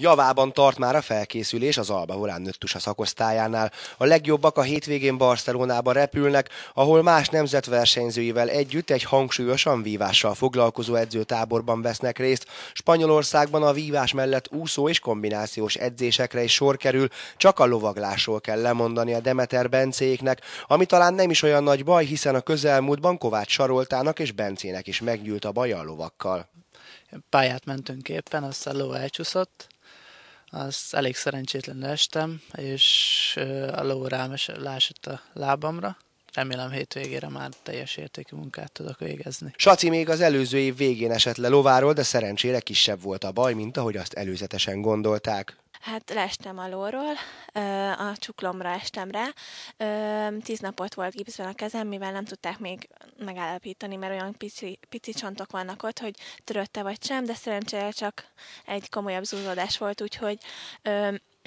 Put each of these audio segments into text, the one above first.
Javában tart már a felkészülés az Alba Volán a szakosztályánál. A legjobbak a hétvégén Barcelonába repülnek, ahol más nemzetversenyzőivel együtt egy hangsúlyosan vívással foglalkozó edzőtáborban vesznek részt. Spanyolországban a vívás mellett úszó és kombinációs edzésekre is sor kerül, csak a lovaglásról kell lemondani a Demeter Bencéknek, ami talán nem is olyan nagy baj, hiszen a közelmúltban Kovács Saroltának és Bencének is meggyűlt a baj a lovakkal. Pályát mentünk éppen, aztán ló elcsúszott, az elég szerencsétlen estem, és a ló rám a lábamra. Remélem hétvégére már teljes értékű munkát tudok végezni. Saci még az előző év végén esett le lováról, de szerencsére kisebb volt a baj, mint ahogy azt előzetesen gondolták. Hát leestem alulról, a csuklomra estem rá. Tíz napot volt gipszben a kezem, mivel nem tudták még megállapítani, mert olyan pici, pici csontok vannak ott, hogy törötte vagy sem, de szerencsére csak egy komolyabb zúzódás volt, úgyhogy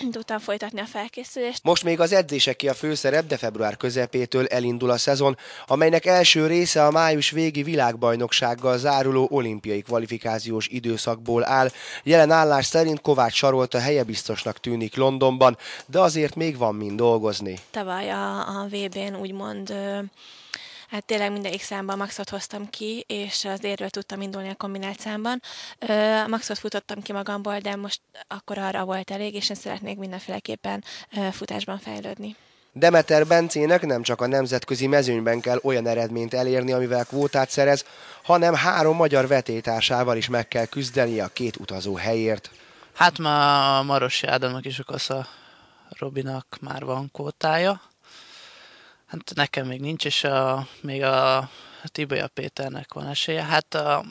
tudtam folytatni a felkészülést. Most még az edzések ki a főszerep, de február közepétől elindul a szezon, amelynek első része a május végi világbajnoksággal záruló olimpiai kvalifikációs időszakból áll. Jelen állás szerint Kovács Sarolta helye biztosnak tűnik Londonban, de azért még van mind dolgozni. Tavaly a, a VB-n úgymond hát tényleg minden x számban maxot hoztam ki, és az érről tudtam indulni a kombinált számban. a maxot futottam ki magamból, de most akkor arra volt elég, és én szeretnék mindenféleképpen futásban fejlődni. Demeter Bencének nem csak a nemzetközi mezőnyben kell olyan eredményt elérni, amivel kvótát szerez, hanem három magyar vetétársával is meg kell küzdeni a két utazó helyért. Hát ma Marosi Ádámnak is a Robinak már van kvótája, Hát nekem még nincs, és a, még a Tibolya Péternek van esélye. Hát a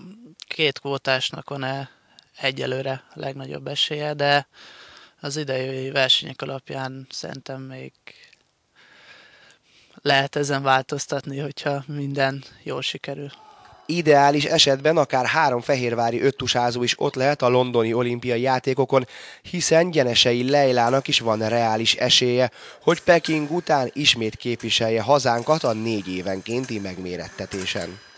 két kvótásnak van -e egyelőre a legnagyobb esélye, de az idei versenyek alapján szerintem még lehet ezen változtatni, hogyha minden jól sikerül. Ideális esetben akár három fehérvári öttusázó is ott lehet a londoni olimpiai játékokon, hiszen Gyenesei Leilának is van reális esélye, hogy Peking után ismét képviselje hazánkat a négy évenkénti megmérettetésen.